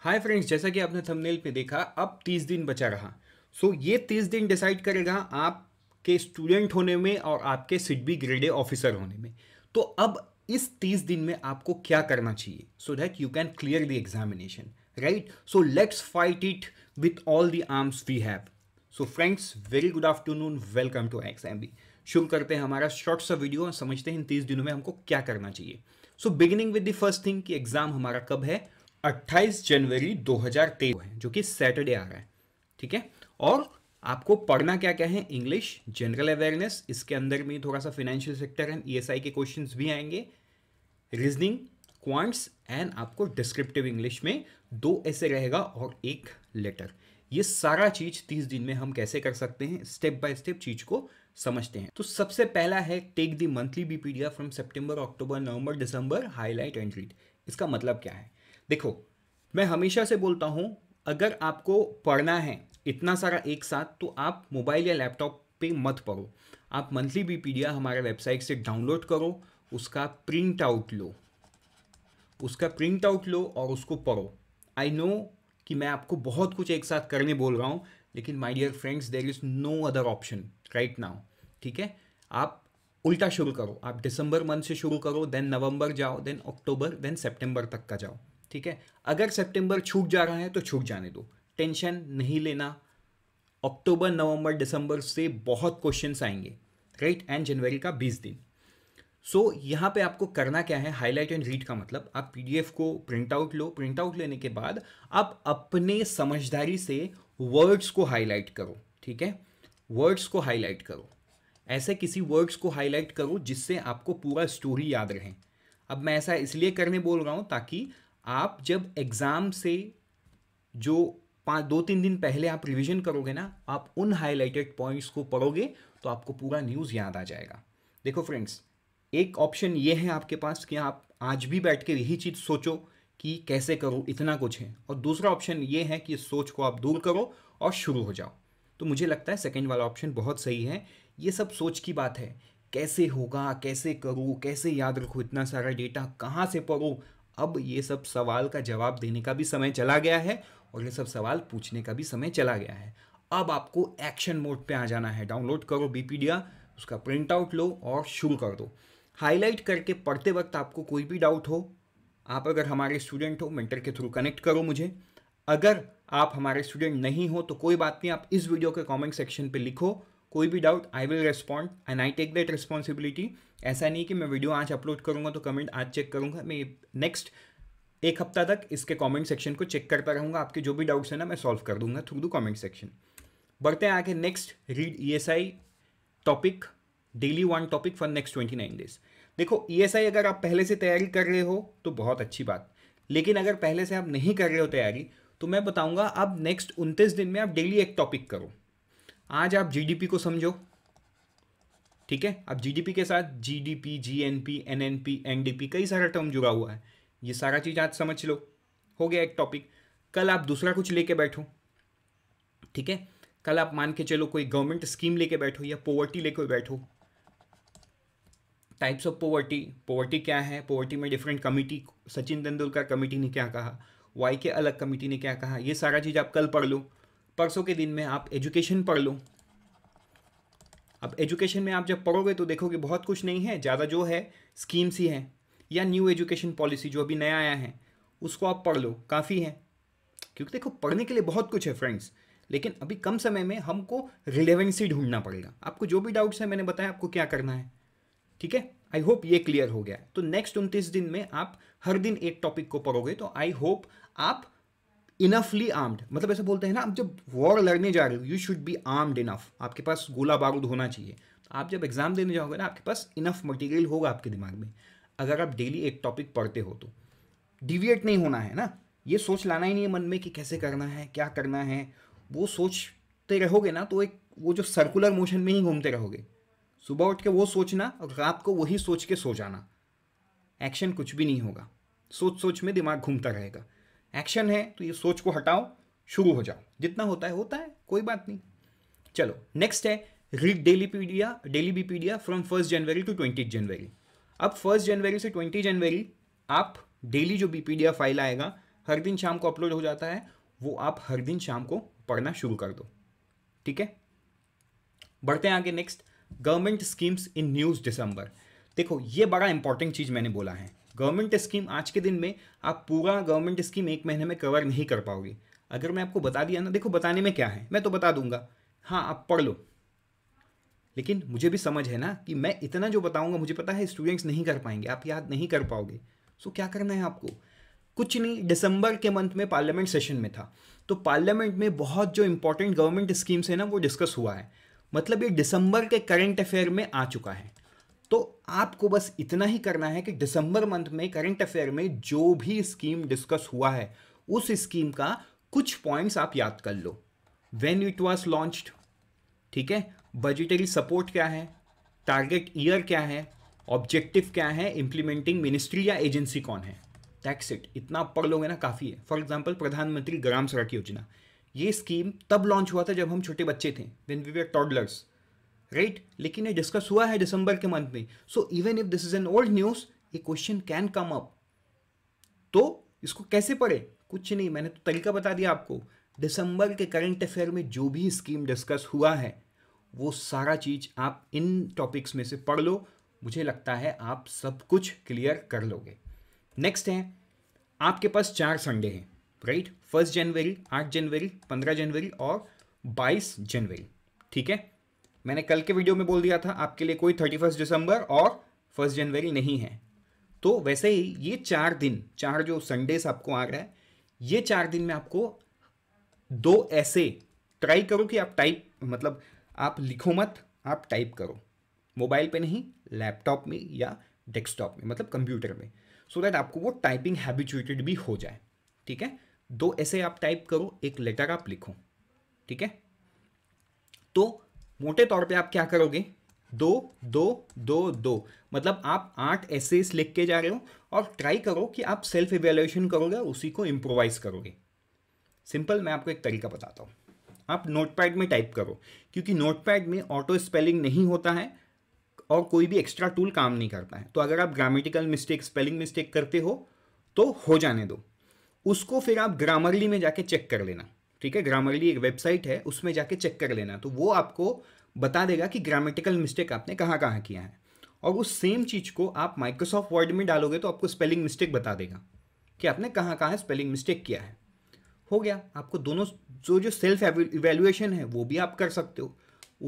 Hi friends जैसा कि आपने थंबनेल पे देखा अब तीस दिन बचा रहा सो so, ये तीस दिन डिसाइड करेगा आपके स्टूडेंट होने में और आपके सिडबी ग्रेडे ऑफिसर होने में तो अब इस तीस दिन में आपको क्या करना चाहिए so that you can clear the examination right so let's fight it with all the arms we have so friends very good afternoon welcome to X M B शुरू करते हैं हमारा शॉर्ट सा वीडियो समझते हैं इन तीस दिनों में हमको क्या करना चाहिए so beginning with the first thing कि एग्जाम हमारा कब है 28 जनवरी 2023 है जो कि सैटरडे आ रहा है ठीक है और आपको पढ़ना क्या क्या है इंग्लिश जनरल अवेयरनेस इसके अंदर में थोड़ा सा फाइनेंशियल सेक्टर है ई के क्वेश्चन भी आएंगे रीजनिंग क्वांट्स एंड आपको डिस्क्रिप्टिव इंग्लिश में दो ऐसे रहेगा और एक लेटर ये सारा चीज तीस दिन में हम कैसे कर सकते हैं स्टेप बाय स्टेप चीज को समझते हैं तो सबसे पहला है take the monthly Bpedia from September October November December highlight and read इसका मतलब क्या है देखो मैं हमेशा से बोलता हूँ अगर आपको पढ़ना है इतना सारा एक साथ तो आप मोबाइल या लैपटॉप पे मत पढ़ो आप मंथली बीपीडिया हमारे वेबसाइट से डाउनलोड करो उसका प्रिंट आउट लो उसका प्रिंट आउट लो और उसको पढ़ो आई नो कि मैं आपको बहुत कुछ एक साथ करने बोल रहा हूँ लेकिन my dear friends there is no other option right now ठीक है आप उल्टा शुरू करो आप दिसंबर मंथ से शुरू करो देन नवंबर जाओ देन अक्टूबर देन सितंबर तक का जाओ ठीक है अगर सेप्टेम्बर छूट जा रहा है तो छूट जाने दो टेंशन नहीं लेना अक्टूबर नवंबर दिसंबर से बहुत क्वेश्चंस आएंगे राइट एंड जनवरी का बीस दिन सो so, यहाँ पे आपको करना क्या है हाईलाइट एंड रीड का मतलब आप पीडीएफ को प्रिंट आउट लो प्रिंट आउट लेने के बाद आप अपने समझदारी से वर्ड्स को हाईलाइट करो ठीक है वर्ड्स को हाईलाइट करो ऐसे किसी वर्ड्स को हाईलाइट करो जिससे आपको पूरा स्टोरी याद रहे अब मैं ऐसा इसलिए करने बोल रहा हूँ ताकि आप जब एग्ज़ाम से जो पाँच दो तीन दिन पहले आप रिवीजन करोगे ना आप उन हाईलाइटेड पॉइंट्स को पढ़ोगे तो आपको पूरा न्यूज़ याद आ जाएगा देखो फ्रेंड्स एक ऑप्शन ये है आपके पास कि आप आज भी बैठ के यही चीज़ सोचो कि कैसे करो इतना कुछ है और दूसरा ऑप्शन ये है कि इस सोच को आप दूर करो और शुरू हो जाओ तो मुझे लगता है सेकेंड वाला ऑप्शन बहुत सही है ये सब सोच की बात है कैसे होगा कैसे करूँ कैसे याद रखूँ इतना सारा डेटा कहाँ से पढ़ूँ अब ये सब सवाल का जवाब देने का भी समय चला गया है और ये सब सवाल पूछने का भी समय चला गया है अब आपको एक्शन मोड पे आ जाना है डाउनलोड करो बीपीडिया उसका प्रिंट आउट लो और शुरू कर दो हाईलाइट करके पढ़ते वक्त आपको कोई भी डाउट हो आप अगर हमारे स्टूडेंट हो मेंटर के थ्रू कनेक्ट करो मुझे अगर आप हमारे स्टूडेंट नहीं हो तो कोई बात नहीं आप इस वीडियो के कमेंट सेक्शन पे लिखो कोई भी doubt I will respond and I take that responsibility ऐसा नहीं कि मैं वीडियो आज अपलोड करूँगा तो कमेंट आज चेक करूँगा मैं नेक्स्ट एक हफ्ता तक इसके कमेंट सेक्शन को चेक करता रहूँगा आपके जो भी डाउट्स हैं ना मैं सॉल्व कर दूंगा थ्रू द कमेंट सेक्शन बढ़ते हैं आगे next read E topic daily one topic for next twenty nine days देखो ई e अगर आप पहले से तैयारी कर रहे हो तो बहुत अच्छी बात लेकिन अगर पहले से आप नहीं कर रहे हो तैयारी तो मैं बताऊंगा आप नेक्स्ट उनतीस दिन में आप डेली एक टॉपिक करो आज आप जीडीपी को समझो ठीक है अब जीडीपी के साथ जीडीपी जीएनपी एनएनपी एनडीपी कई सारा टर्म जुड़ा हुआ है ये सारा चीज़ आज समझ लो हो गया एक टॉपिक कल आप दूसरा कुछ लेके बैठो ठीक है कल आप मान के चलो कोई गवर्नमेंट स्कीम लेके बैठो या पोवर्टी लेके बैठो टाइप्स ऑफ पोवर्टी पोवर्टी क्या है पोवर्टी में different committee Sachin Tendulkar committee ने क्या कहा वाई के अलग कमेटी ने क्या कहा ये सारा चीज़ आप कल पढ़ लो परसों के दिन में आप एजुकेशन पढ़ लो अब एजुकेशन में आप जब पढ़ोगे तो देखोगे बहुत कुछ नहीं है ज़्यादा जो है स्कीम्स ही हैं या न्यू एजुकेशन पॉलिसी जो अभी नया आया है उसको आप पढ़ लो काफ़ी है क्योंकि देखो पढ़ने के लिए बहुत कुछ है फ्रेंड्स लेकिन अभी कम समय में हमको रिलेवेंसी ढूंढना पड़ेगा आपको जो भी डाउट्स हैं मैंने बताया आपको क्या करना है ठीक है आई होप ये क्लियर हो गया तो नेक्स्ट उनतीस दिन में आप हर दिन एक टॉपिक को पढ़ोगे तो आई होप आप इनफली आर्म्ड मतलब ऐसे बोलते हैं ना आप जब वॉर लड़ने जा रहे हो you should be armed enough आपके पास गोला बारूद होना चाहिए तो आप जब एग्ज़ाम देने जाओगे ना आपके पास इनफ मटेरियल होगा आपके दिमाग में अगर आप डेली एक टॉपिक पढ़ते हो तो डिविएट नहीं होना है ना ये सोच लाना ही नहीं है मन में कि कैसे करना है क्या करना है वो सोचते रहोगे ना तो एक वो जो सर्कुलर मोशन में ही घूमते रहोगे सुबह उठ के वो सोचना और रात को वही सोच के सो जाना एक्शन कुछ भी नहीं होगा सोच सोच में दिमाग घूमता रहेगा एक्शन है तो ये सोच को हटाओ शुरू हो जाओ जितना होता है होता है कोई बात नहीं चलो नेक्स्ट है read daily pedia daily B pedia from first January to twenty January अब फर्स्ट जनवरी से ट्वेंटी जनवरी आप डेली जो बी फाइल आएगा हर दिन शाम को अपलोड हो जाता है वो आप हर दिन शाम को पढ़ना शुरू कर दो ठीक है बढ़ते हैं आगे next government schemes in news December देखो ये बड़ा इंपॉर्टेंट चीज़ मैंने बोला है गवर्नमेंट स्कीम आज के दिन में आप पूरा गवर्नमेंट स्कीम एक महीने में कवर नहीं कर पाओगे अगर मैं आपको बता दिया ना देखो बताने में क्या है मैं तो बता दूंगा हाँ आप पढ़ लो लेकिन मुझे भी समझ है ना कि मैं इतना जो बताऊंगा मुझे पता है स्टूडेंट्स नहीं कर पाएंगे आप याद नहीं कर पाओगे सो क्या करना है आपको कुछ नहीं दिसंबर के मंथ में पार्लियामेंट सेशन में था तो पार्लियामेंट में बहुत जो इंपॉर्टेंट गवर्नमेंट स्कीम्स है ना वो डिस्कस हुआ है मतलब ये दिसंबर के करंट अफेयर में आ चुका है तो आपको बस इतना ही करना है कि दिसंबर मंथ में करंट अफेयर में जो भी स्कीम डिस्कस हुआ है उस स्कीम का कुछ पॉइंट्स आप याद कर लो वेन इट वॉज लॉन्च्ड ठीक है बजटरी सपोर्ट क्या है टारगेट ईयर क्या है ऑब्जेक्टिव क्या है इंप्लीमेंटिंग मिनिस्ट्री या एजेंसी कौन है टैक्स इट इतना पढ़ लोगे ना काफ़ी है फॉर एग्जाम्पल प्रधानमंत्री ग्राम सड़क योजना ये स्कीम तब लॉन्च हुआ था जब हम छोटे बच्चे थे when we were toddlers right लेकिन ये डिस्कस हुआ है दिसंबर के मंथ में so even if this is an old news ये क्वेश्चन कैन कम अप तो इसको कैसे पढ़े कुछ नहीं मैंने तो तरीका बता दिया आपको दिसंबर के करंट अफेयर में जो भी स्कीम डिस्कस हुआ है वो सारा चीज आप इन टॉपिक्स में से पढ़ लो मुझे लगता है आप सब कुछ क्लियर कर लोगे नेक्स्ट है आपके पास चार संडे हैं राइट फर्स्ट जनवरी आठ जनवरी पंद्रह जनवरी और बाईस जनवरी ठीक है मैंने कल के वीडियो में बोल दिया था आपके लिए कोई थर्टी फर्स्ट दिसंबर और फर्स्ट जनवरी नहीं है तो वैसे ही ये चार दिन चार जो संडेस आपको आ रहा है ये चार दिन में आपको दो ऐसे ट्राई करो कि आप टाइप मतलब आप लिखो मत आप टाइप करो मोबाइल पे नहीं लैपटॉप में या डेस्कटॉप में मतलब कंप्यूटर में सो so दैट आपको वो टाइपिंग हैबिचुएटेड भी हो जाए ठीक है दो ऐसे आप टाइप करो एक लेटर आप लिखो ठीक है तो मोटे तौर पे आप क्या करोगे दो दो दो दो मतलब आप आठ एसेस लिख के जा रहे हो और ट्राई करो कि आप सेल्फ इवेल्युएशन करोगे उसी को इम्प्रोवाइज़ करोगे सिंपल मैं आपको एक तरीका बताता हूँ आप नोटपैड में टाइप करो क्योंकि नोटपैड में ऑटो स्पेलिंग नहीं होता है और कोई भी एक्स्ट्रा टूल काम नहीं करता है तो अगर आप ग्रामेटिकल मिस्टेक स्पेलिंग मिस्टेक करते हो तो हो जाने दो उसको फिर आप ग्रामरली में जाके चेक कर लेना ठीक है ग्रामरली एक वेबसाइट है उसमें जाके चेक कर लेना तो वो आपको बता देगा कि ग्रामेटिकल मिस्टेक आपने कहाँ कहाँ किया है और उस सेम चीज़ को आप माइक्रोसॉफ्ट वर्ड में डालोगे तो आपको स्पेलिंग मिस्टेक बता देगा कि आपने कहाँ कहाँ स्पेलिंग मिस्टेक किया है हो गया आपको दोनों जो जो सेल्फ इवेल्युएशन है वो भी आप कर सकते हो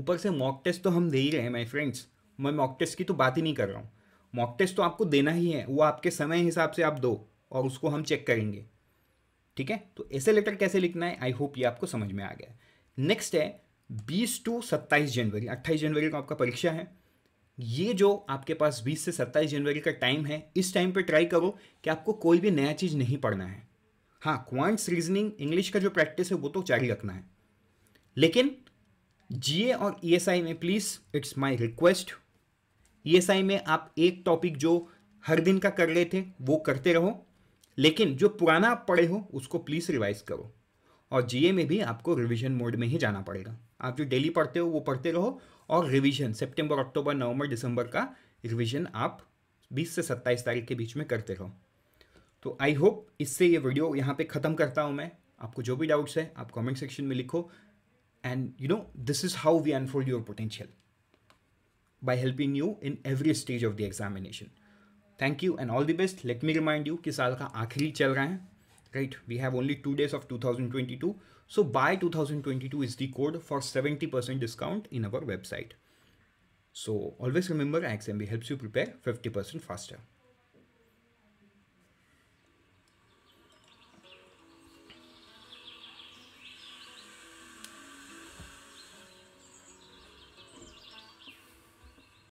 ऊपर से मॉक टेस्ट तो हम दे ही रहे हैं माई फ्रेंड्स मैं मॉक टेस्ट की तो बात ही नहीं कर रहा हूँ मॉक टेस्ट तो आपको देना ही है वो आपके समय हिसाब से आप दो और उसको हम चेक करेंगे ठीक है तो ऐसे लेटर कैसे लिखना है आई होप ये आपको समझ में आ गया नेक्स्ट है बीस टू सत्ताईस जनवरी अट्ठाईस जनवरी को आपका परीक्षा है ये जो आपके पास 20 से 27 जनवरी का टाइम है इस टाइम पे ट्राई करो कि आपको कोई भी नया चीज़ नहीं पढ़ना है हाँ क्वांट्स रीजनिंग इंग्लिश का जो प्रैक्टिस है वो तो जारी रखना है लेकिन जीए और ईएसआई e में please it's my request ESI में आप एक टॉपिक जो हर दिन का कर रहे थे वो करते रहो लेकिन जो पुराना आप पढ़े हो उसको प्लीज़ रिवाइज़ करो और जीए में भी आपको रिवीजन मोड में ही जाना पड़ेगा आप जो डेली पढ़ते हो वो पढ़ते रहो और रिवीजन सितंबर अक्टूबर नवंबर दिसंबर का रिवीजन आप 20 से 27 तारीख के बीच में करते रहो तो आई होप इससे ये वीडियो यहाँ पे ख़त्म करता हूँ मैं आपको जो भी डाउट्स है आप कमेंट सेक्शन में लिखो and you know this is how we unfold your potential by helping you in every stage of the examination Thank you, and all the best. Let me remind you, कि साल का आखिरी right we have only two days of 2022 so buy 2022 is the code for 70% discount in our website so always remember AXMB helps you prepare 50% faster